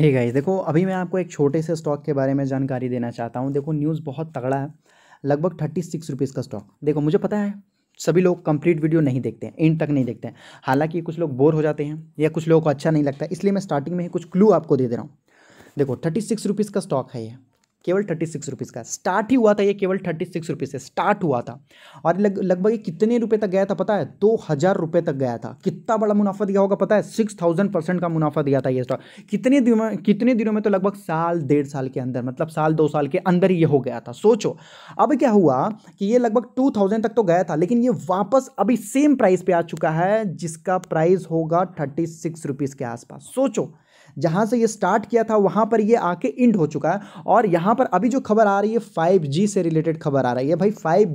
hey guys देखो अभी मैं आपको एक छोटे से स्टॉक के बारे में जानकारी देना चाहता हूँ देखो न्यूज़ बहुत तगड़ा है लगभग थर्टी सिक्स रुपीज़ का स्टॉक देखो मुझे पता है सभी लोग कंप्लीट वीडियो नहीं देखते हैं एंड तक नहीं देखते हैं हालांकि कुछ लोग बोर हो जाते हैं या कुछ लोगों को अच्छा नहीं लगता इसलिए मैं स्टार्टिंग में ही कुछ क्लू आपको दे दे रहा हूँ देखो थर्टी सिक्स रुपीज़ का स्टॉक है ये केवल थर्टी सिक्स रुपीज़ का स्टार्ट ही हुआ था ये केवल थर्टी सिक्स रुपीज़ से स्टार्ट हुआ था और लग लगभग कितने रुपए तक गया था पता है दो हज़ार रुपये तक गया था कितना बड़ा मुनाफा दिया होगा पता है सिक्स थाउजेंड परसेंट का मुनाफा दिया था ये स्टॉक कितने दिनों में कितने दिनों में तो लगभग साल डेढ़ साल के अंदर मतलब साल दो साल के अंदर ये हो गया था सोचो अब क्या हुआ कि ये लगभग टू थाउजेंड तक तो गया था लेकिन ये वापस अभी सेम प्राइस पे आ चुका है जिसका प्राइस होगा थर्टी सिक्स रुपीज़ के आसपास सोचो जहाँ से ये स्टार्ट किया था वहाँ पर ये आके इंड हो चुका है और यहाँ पर अभी जो खबर आ रही है फाइव से रिलेटेड खबर आ रही है भाई फाइव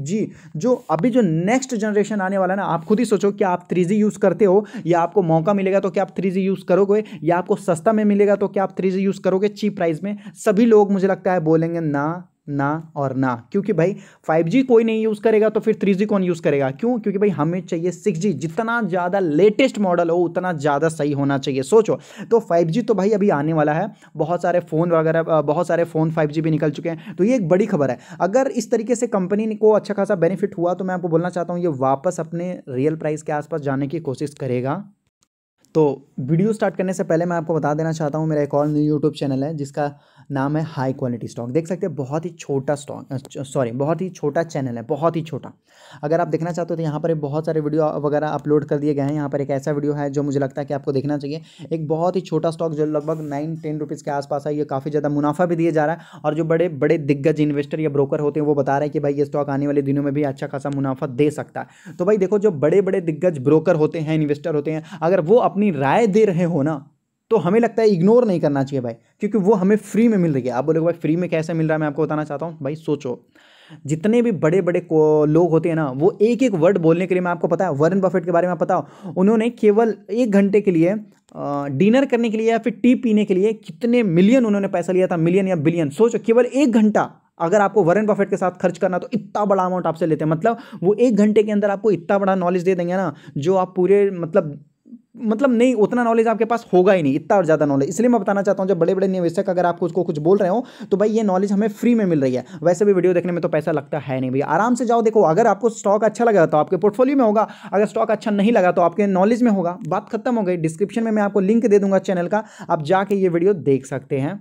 जो अभी जो नेक्स्ट जनरेशन आने वाला है ना आप खुद ही सोचो कि आप थ्री यूज़ करते हो या आपको मौका मिलेगा तो क्या आप थ्री यूज़ करोगे या आपको सस्ता में मिलेगा तो क्या आप थ्री यूज़ करोगे चीप प्राइस में सभी लोग मुझे लगता है बोलेंगे ना ना और ना क्योंकि भाई 5G कोई नहीं यूज़ करेगा तो फिर 3G कौन यूज़ करेगा क्यों क्योंकि भाई हमें चाहिए 6G जितना ज़्यादा लेटेस्ट मॉडल हो उतना ज़्यादा सही होना चाहिए सोचो तो 5G तो भाई अभी आने वाला है बहुत सारे फ़ोन वगैरह बहुत सारे फ़ोन 5G भी निकल चुके हैं तो ये एक बड़ी खबर है अगर इस तरीके से कंपनी को अच्छा खासा बेनिफिट हुआ तो मैं आपको बोलना चाहता हूँ ये वापस अपने रियल प्राइस के आसपास जाने की कोशिश करेगा तो वीडियो स्टार्ट करने से पहले मैं आपको बता देना चाहता हूँ मेरा एक और न्यू यूट्यूब चैनल है जिसका नाम है हाई क्वालिटी स्टॉक देख सकते हैं बहुत ही छोटा स्टॉक सॉरी बहुत ही छोटा चैनल है बहुत ही छोटा अगर आप देखना चाहते हो तो यहाँ पर बहुत सारे वीडियो वगैरह अपलोड कर दिए गए हैं यहाँ पर एक ऐसा वीडियो है जो मुझे लगता है कि आपको देखना चाहिए एक बहुत ही छोटा स्टॉक जो लगभग नाइन टेन रुपीज़ के आसपास है ये काफ़ी ज़्यादा मुनाफा भी दिया जा रहा है और जो बड़े बड़े दिग्गज इन्वेस्टर या ब्रोकर होते हैं वो बता रहे हैं कि भाई ये स्टॉक आने वाले दिनों में भी अच्छा खासा मुनाफा दे सकता है तो भाई देखो जो बड़े बड़े दिग्गज ब्रोकर होते हैं इन्वेस्टर होते हैं अगर वो अपनी राय दे रहे हो ना तो हमें लगता है इग्नोर नहीं करना चाहिए भाई क्योंकि वो हमें फ्री में मिल रही है आप बोलोगे भाई फ्री में कैसे मिल रहा है मैं आपको बताना चाहता हूँ भाई सोचो जितने भी बड़े बड़े लोग होते हैं ना वो एक एक वर्ड बोलने के लिए मैं आपको पता है वरन बफेट के बारे में पता हो उन्होंने केवल एक घंटे के लिए डिनर करने के लिए या फिर टी पीने के लिए कितने मिलियन उन्होंने पैसा लिया था मिलियन या बिलियन सोचो केवल एक घंटा अगर आपको वरन बफेट के साथ खर्च करना तो इतना बड़ा अमाउंट आपसे लेते हैं मतलब वो एक घंटे के अंदर आपको इतना बड़ा नॉलेज दे देंगे ना जो आप पूरे मतलब मतलब नहीं उतना नॉलेज आपके पास होगा ही नहीं इतना और ज़्यादा नॉलेज इसलिए मैं बताना चाहता हूँ जब बड़े बड़े निवेशक अगर आपको उसको कुछ बोल रहे हो तो भाई ये नॉलेज हमें फ्री में मिल रही है वैसे भी वीडियो देखने में तो पैसा लगता है नहीं भैया आराम से जाओ देखो अगर आपको स्टॉक अच्छा लगा तो आपके पोर्टफोलियो में होगा अगर स्टॉक अच्छा नहीं लगा तो आपके नॉलेज में होगा बात खत्म हो गई डिस्क्रिप्शन में मैं आपको लिंक दे दूंगा चैनल का आप जाके ये वीडियो देख सकते हैं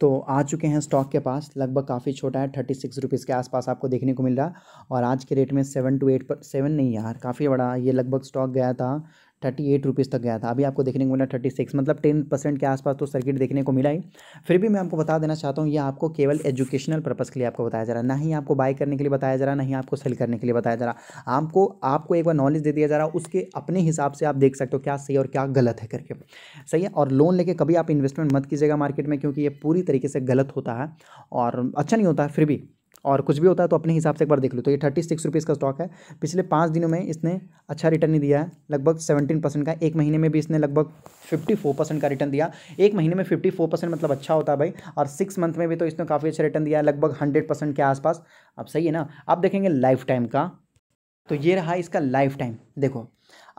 तो आ चुके हैं स्टॉक के पास लगभग काफ़ी छोटा है थर्टी सिक्स रुपीज़ के आसपास आपको देखने को मिल रहा और आज के रेट में सेवन टू एट पर सेवन नहीं यार काफ़ी बड़ा ये लगभग स्टॉक गया था थर्टी एट रुपीज़ तक गया था अभी आपको देखने को मिला थर्टी सिक्स मतलब टेन परसेंट के आसपास तो सर्किट देखने को मिला ही फिर भी मैं आपको बता देना चाहता हूँ ये आपको केवल एजुकेशनल पर्पज़ के लिए आपको बताया जा रहा ना ही आपको बाय करने के लिए बताया जा रहा ना ही आपको सेल करने के लिए बताया जा रहा आपको आपको एक बार नॉलेज दे दिया जा रहा है उसके अपने हिसाब से आप देख सकते हो क्या सही और क्या गलत है करके सही है और लोन लेके कभी आप इन्वेस्टमेंट मत कीजिएगा मार्केट में क्योंकि ये पूरी तरीके से गलत होता है और अच्छा नहीं होता है फिर भी और कुछ भी होता है तो अपने हिसाब से एक बार देख लो तो ये थर्टी सिक्स रुपीज़ का स्टॉक है पिछले पाँच दिनों में इसने अच्छा रिटर्न नहीं दिया है लगभग सेवेंटीन परसेंट का एक महीने में भी इसने लगभग फिफ्टी फोर परसेंट का रिटर्न दिया एक महीने में फिफ्टी फोर परसेंट मतलब अच्छा होता है भाई और सिक्स मंथ में भी तो इसने काफ़ी अच्छा रिटर्न दिया है लगभग हंड्रेड परसेंट के आसपास अब सही है ना अब देखेंगे लाइफ टाइम का तो ये रहा इसका लाइफ टाइम देखो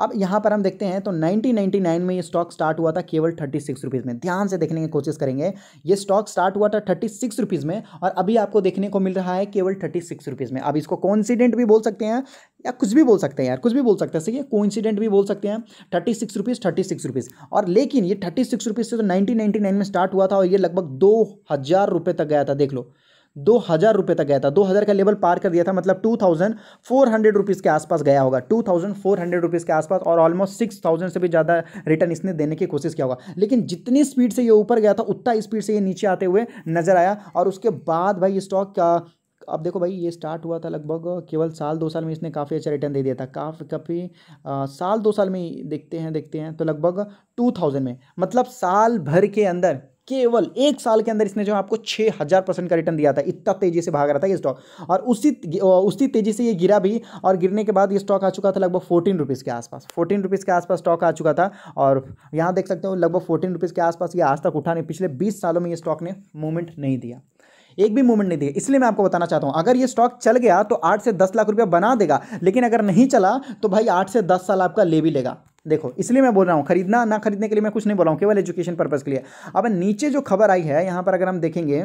अब यहाँ पर हम देखते हैं तो 1999 में ये स्टॉक स्टार्ट हुआ था केवल थर्टी सिक्स रुपीज़ में ध्यान से देखने की कोशिश करेंगे ये स्टॉक स्टार्ट हुआ था थर्टी सिक्स रुपीज़ में और अभी आपको देखने को मिल रहा है केवल थर्टी सिक्स रुपीज़ में अब इसको कॉन्सीडेंट भी बोल सकते हैं या कुछ भी बोल सकते हैं यार कुछ भी बोल सकते हैं सही है कोइंसिडेंट भी बोल सकते हैं thirty six rupees thirty six rupees और लेकिन ये थर्टी सिक्स रुपीज़ से तो नाइनटीन नाइनटी नाइन में स्टार्ट हुआ था और ये लगभग दो हज़ार रुपये तक गया था देख लो दो हज़ार रुपये तक गया था दो हज़ार का लेवल पार कर दिया था मतलब two thousand four hundred rupees के आसपास गया होगा two thousand four hundred rupees के आसपास और ऑलमोस्ट सिक्स थाउजेंड से भी ज़्यादा रिटर्न इसने देने की कोशिश किया होगा लेकिन जितनी स्पीड से ये ऊपर गया था उतना स्पीड से ये नीचे आते हुए नजर आया और उसके बाद भाई स्टॉक का अब देखो भाई ये स्टार्ट हुआ था लगभग केवल साल दो साल में इसने काफ़ी अच्छा रिटर्न दे दिया था काफ़ी काफ़ी साल दो साल में देखते हैं देखते हैं तो लगभग टू थाउजेंड में मतलब साल भर के अंदर केवल एक साल के अंदर इसने जो है आपको छः हज़ार परसेंट का रिटर्न दिया था इतना तेज़ी से भाग रहा था ये स्टॉक और उसी उसी तेज़ी से ये गिरा भी और गिरने के बाद ये स्टॉक आ चुका था लगभग फोर्टीन रुपीज़ के आसपास फोर्टीन रुपीज़ के आसपास स्टॉक आ चुका था और यहाँ देख सकते हो लगभग फोर्टीन रुपीज़ के आसपास ये आज तक उठा नहीं पिछले बीस सालों में ये स्टॉक ने मूवमेंट नहीं दिया एक भी मूवमेंट नहीं दिया इसलिए मैं आपको बताना चाहता हूँ अगर ये स्टॉक चल गया तो आठ से दस लाख रुपया बना देगा लेकिन अगर नहीं चला तो भाई आठ से दस साल आपका ले भी लेगा देखो इसलिए मैं बोल रहा हूँ खरीदना ना खरीदने के लिए मैं कुछ नहीं बोल रहा हूँ केवल एजुकेशन पर्पज़ के लिए अब नीचे जो खबर आई है यहाँ पर अगर हम देखेंगे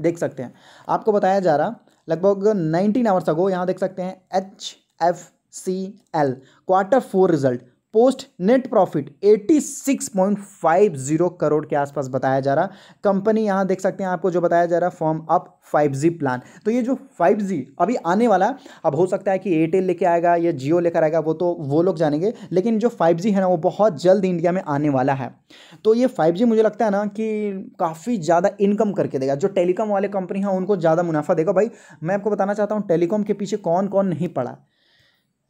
देख सकते हैं आपको बताया जा रहा लगभग नाइनटीन आवर्स अगो यहाँ देख सकते हैं H F C L quarter four result post net profit 86.50 crore के आसपास बताया जा रहा कंपनी यहां देख सकते हैं आपको जो बताया जा रहा फॉर्म अप 5G प्लान तो ये जो 5G अभी आने वाला अब हो सकता है कि एयरटेल लेके आएगा या जियो लेकर आएगा वो तो वो लोग जानेंगे लेकिन जो 5G है ना वो बहुत जल्द इंडिया में आने वाला है तो ये 5G मुझे लगता है ना कि काफ़ी ज़्यादा इनकम करके देगा जो टेलीकॉम वाले कंपनी हैं उनको ज़्यादा मुनाफा देगा भाई मैं आपको बताना चाहता हूँ टेलीकॉम के पीछे कौन कौन नहीं पड़ा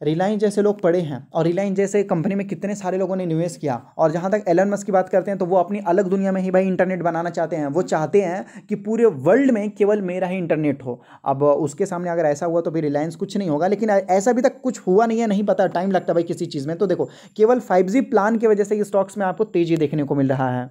रिलायंस जैसे लोग पड़े हैं और रिलायंस जैसे कंपनी में कितने सारे लोगों ने निवेश किया और जहाँ तक एलन मस्क की बात करते हैं तो वो अपनी अलग दुनिया में ही भाई इंटरनेट बनाना चाहते हैं वो चाहते हैं कि पूरे वर्ल्ड में केवल मेरा ही इंटरनेट हो अब उसके सामने अगर ऐसा हुआ तो भी रिलायंस कुछ नहीं होगा लेकिन ऐसा अभी तक कुछ हुआ नहीं है नहीं पता टाइम लगता भाई किसी चीज़ में तो देखो केवल फाइव प्लान की वजह से स्टॉक्स में आपको तेजी देखने को मिल रहा है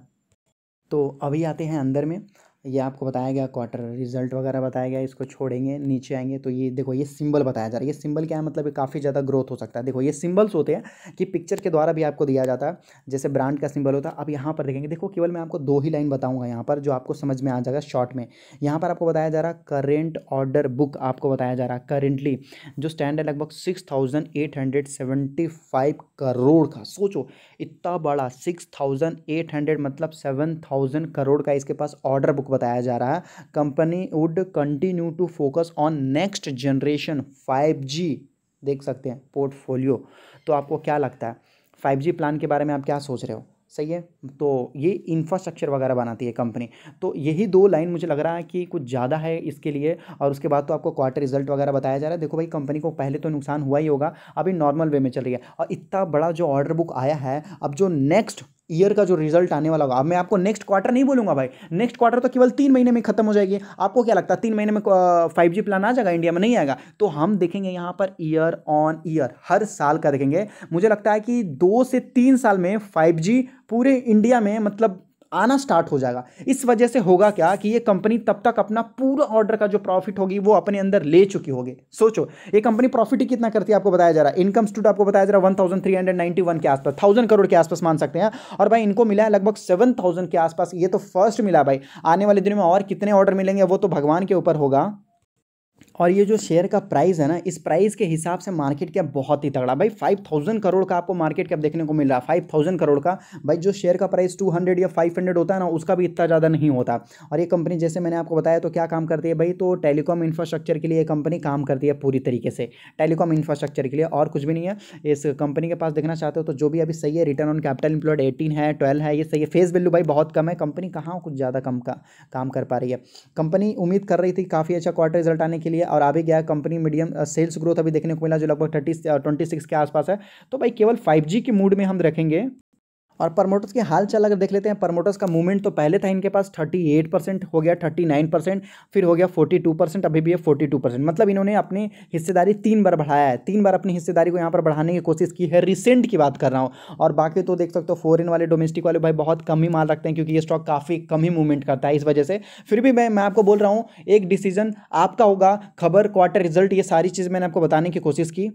तो अभी आते हैं अंदर में ये आपको बताया गया क्वार्टर रिजल्ट वगैरह बताया गया इसको छोड़ेंगे नीचे आएंगे तो ये देखो ये सिंबल बताया जा रहा है ये सिंबल क्या है मतलब काफ़ी ज़्यादा ग्रोथ हो सकता है देखो ये सिंबल्स होते हैं कि पिक्चर के द्वारा भी आपको दिया जाता है जैसे ब्रांड का सिंबल होता है अब यहाँ पर देखेंगे देखो केवल मैं आपको दो ही लाइन बताऊँगा यहाँ पर जो आपको समझ में आ जाएगा शॉर्ट में यहाँ पर आपको बताया जा रहा है करेंट ऑर्डर बुक आपको बताया जा रहा करेंटली जो स्टैंड है लगभग six thousand eight hundred seventy five crore का सोचो इतना बड़ा सिक्स थाउजेंड एट हंड्रेड मतलब सेवन थाउजेंड करोड़ का इसके पास ऑर्डर बुक बताया जा रहा है company would continue to focus on next generation five G देख सकते हैं पोर्टफोलियो तो आपको क्या लगता है फाइव जी प्लान के बारे में आप क्या सोच रहे हो सही है तो ये इंफ्रास्ट्रक्चर वगैरह बनाती है कंपनी तो यही दो लाइन मुझे लग रहा है कि कुछ ज़्यादा है इसके लिए और उसके बाद तो आपको क्वार्टर रिजल्ट वगैरह बताया जा रहा है देखो भाई कंपनी को पहले तो नुकसान हुआ ही होगा अभी नॉर्मल वे में चल रही है और इतना बड़ा जो ऑर्डर बुक आया है अब जो नेक्स्ट ईयर का जो रिजल्ट आने वाला होगा अब मैं आपको नेक्स्ट क्वार्टर नहीं बोलूंगा भाई नेक्स्ट क्वार्टर तो केवल तीन महीने में खत्म हो जाएगी आपको क्या लगता है तीन महीने में फाइव जी प्लान आ जाएगा इंडिया में नहीं आएगा तो हम देखेंगे यहाँ पर ईयर ऑन ईयर हर साल का देखेंगे मुझे लगता है कि दो से तीन साल में फाइव पूरे इंडिया में मतलब आना स्टार्ट हो जाएगा इस वजह से होगा क्या कि ये कंपनी तब तक अपना पूरा ऑर्डर का जो प्रॉफिट होगी वो अपने अंदर ले चुकी होगी सोचो ये कंपनी प्रॉफिट ही कितना करती है आपको बताया जा रहा है इनकम स्टूट आपको बताया जा रहा है one thousand three hundred ninety one के आसपास थाउजेंड करोड़ के आसपास मान सकते हैं और भाई इनको मिला है लगभग सेवन थाउजेंड के आसपास ये तो फर्स्ट मिला भाई आने वाले दिनों में और कितने ऑर्डर मिलेंगे वो तो भगवान के ऊपर होगा और ये जो शेयर का प्राइस है ना इस प्राइस के हिसाब से मार्केट कैप बहुत ही तगड़ा भाई फाइव थाउजेंड करोड़ का आपको मार्केट कैप देखने को मिल रहा है फाइव थाउजेंड करोड़ का भाई जो शेयर का प्राइस टू हंड्रेड या फाइव हंड्रेड होता है ना उसका भी इतना ज़्यादा नहीं होता और ये कंपनी जैसे मैंने आपको बताया तो क्या काम करती है भाई तो टेलीकॉम इंफ्रास्ट्रक्चर के लिए ये कंपनी काम करती है पूरी तरीके से टेलीकॉम इंफ्रास्ट्रक्चर के लिए और कुछ भी नहीं है इस कंपनी के पास देखना चाहते हो तो जो भी अभी सही है return on capital employed eighteen है ट्वेल्व है ये सही है फेस वैल्यू भाई बहुत कम है कंपनी कहाँ कुछ ज़्यादा कम का काम कर पा रही है कंपनी उम्मीद कर रही थी काफ़ी अच्छा क्वार्टर रिजल्ट आने के लिए है और अभी गया कंपनी मीडियम सेल्स ग्रोथ अभी देखने को मिला जो लगभग थर्टी ट्वेंटी सिक्स के आसपास है तो भाई केवल फाइव जी के मूड में हम रखेंगे और प्रमोटर्स की हाल चाल अगर देख लेते हैं प्रमोटर्स का मूवमेंट तो पहले था इनके पास 38 परसेंट हो गया 39 परसेंट फिर हो गया 42 परसेंट अभी भी है 42 परसेंट मतलब इन्होंने अपनी हिस्सेदारी तीन बार बढ़ाया है तीन बार अपनी हिस्सेदारी को यहाँ पर बढ़ाने की कोशिश की है रिसेंट की बात कर रहा हूँ और बाकी तो देख सकते हो फॉरन वाले डोमेस्टिक वाले भाई बहुत कम ही माल रखते हैं क्योंकि ये स्टॉक काफ़ी कम ही मूवमेंट करता है इस वजह से फिर भी मैं मैं आपको बोल रहा हूँ एक डिसीजन आपका होगा खबर क्वार्टर रिजल्ट ये सारी चीज़ मैंने आपको बताने की कोशिश की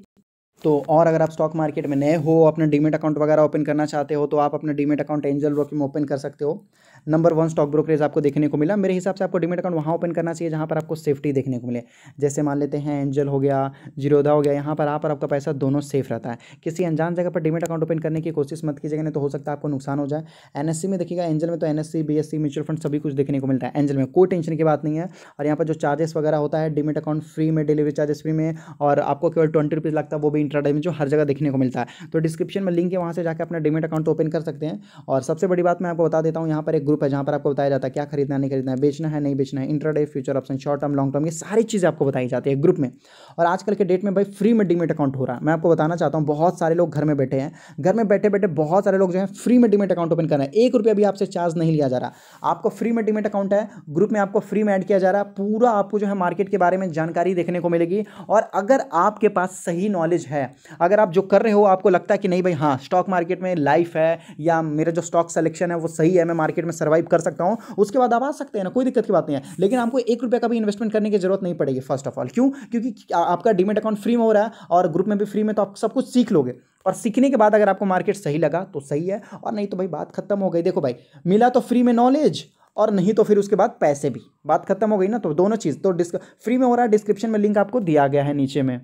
तो और अगर आप स्टॉक मार्केट में नए हो अपना डीमेट अकाउंट वगैरह ओपन करना चाहते हो तो आप अपना demat account Angel Broking open कर सकते हो नंबर वन स्टॉक ब्रोकरेज आपको देखने को मिला मेरे हिसाब से आपको डिमेट अकाउंट वहाँ ओपन करना चाहिए जहाँ पर आपको सेफ्टी देखने को मिले जैसे मान लेते हैं एंजल हो गया जीरोधा हो गया यहाँ पर आप और आपका पैसा दोनों सेफ रहता है किसी अनजान जगह पर डिमेट अकाउंट ओपन करने की कोशिश मत कीजिएगा नहीं तो हो सकता है आपको नुकसान हो जाए एन में देखिएगा एंजल में तो एन एस म्यूचुअल फंड सभी कुछ देखने को मिलता है एंजल में कोई टेंशन की बात नहीं है और यहाँ पर जो चार्जेस वगैरह होता है डिमेट अकाउंट फ्री में डिलीवरी चार्जेस फ्री में और आपको केवल ट्वेंटी रुपीज़ लगता है वो भी इंट्राडे में जो हर जगह देखने को मिलता है तो डिस्क्रिप्शन में लिंक है वहाँ से जाकर अपना डिमेट अकाउंट ओपन कर सकते हैं और सबसे बड़ी बात मैं आपको बता देता हूँ यहाँ पर एक ग्रुप ग्रुप है जहाँ पर आपको बताया जाता है क्या खरीदना नहीं खरीदना है बेचना है नहीं बेचना है intraday future option short term long term ये सारी चीज़ें आपको बताई जाती है ग्रुप में और आजकल के डेट में भाई फ्री में डीमेट अकाउंट हो रहा है मैं आपको बताना चाहता हूँ बहुत सारे लोग घर में बैठे हैं घर में बैठे बैठे बहुत सारे लोग जो है फ्री में डीमेट अकाउंट ओपन कर रहे हैं एक रुपया भी आपसे चार्ज नहीं लिया जा रहा आपको फ्री में डीमेट अकाउंट है ग्रुप में आपको फ्री में ऐड किया जा रहा है पूरा आपको जो है मार्केट के बारे में जानकारी देखने को मिलेगी और अगर आपके पास सही नॉलेज है अगर आप जो कर रहे हो आपको लगता है कि नहीं भाई हाँ स्टॉक मार्केट में लाइफ है या मेरा जो स्टॉक सेलेक्शन है वो सही है मैं मार्केट में सर्वाइव कर सकता हूँ उसके बाद आप आ सकते हैं ना कोई दिक्कत की बात नहीं है लेकिन आपको एक रुपया का भी इन्वेस्टमेंट करने की जरूरत नहीं पड़ेगी फर्स्ट ऑफ ऑल क्यों क्योंकि आपका डिमेट अकाउंट फ्री में हो रहा है और ग्रुप में भी फ्री में तो आप सब कुछ सीख लोगे और सीखने के बाद अगर आपको मार्केट सही लगा तो सही है और नहीं तो भाई बात खत्म हो गई देखो भाई मिला तो फ्री में नॉलेज और नहीं तो फिर उसके बाद पैसे भी बात खत्म हो गई ना तो दोनों चीज़ तो डिस्क फ्री में हो रहा है डिस्क्रिप्शन में लिंक आपको दिया गया है नीचे में